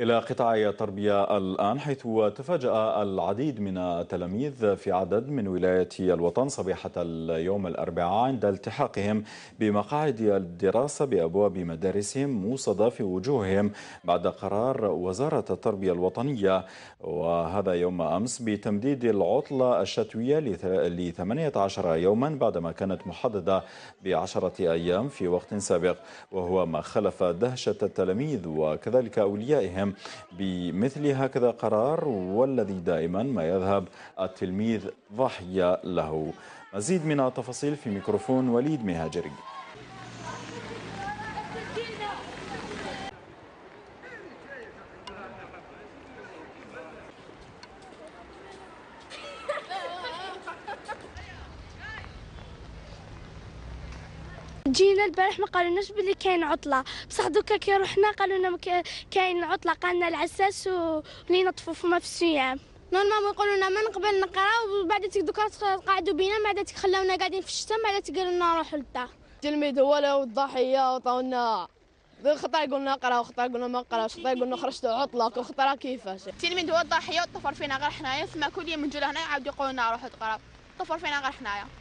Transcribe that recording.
إلى قطاع التربية الآن حيث تفاجأ العديد من التلاميذ في عدد من ولايات الوطن صبيحة اليوم الأربعاء عند التحاقهم بمقاعد الدراسة بأبواب مدارسهم موصدة في وجوههم بعد قرار وزارة التربية الوطنية وهذا يوم أمس بتمديد العطلة الشتوية ل 18 يوما بعدما كانت محددة بعشرة أيام في وقت سابق وهو ما خلف دهشة التلاميذ وكذلك أوليائهم بمثل هكذا قرار والذي دائما ما يذهب التلميذ ضحية له مزيد من التفاصيل في ميكروفون وليد مهاجري جينا البارح ما قالوناش بلي كاين عطله بصح دوكا كي رحنا قالوا لنا كاين عطله قالنا العساس ولينا فما في السيام نورمالمون يقولوا لنا من قبل نقراو وبعد دوكا قعدوا بينا بعد خلاونا قاعدين في الشتاء بعد قالوا لنا روحوا للدار التلميذ هو له الضحيه وطاونا خطا قلنا قراو خطا قلنا ما قراوش خطا قلنا خرجت عطله وخطا كيفاش التلميذ هو الضحيه وطفر فينا غير حنايا سما كل يوم نجوا لهنا يعاودوا يقولوا لنا روحوا تقراو طفر فينا غير حنايا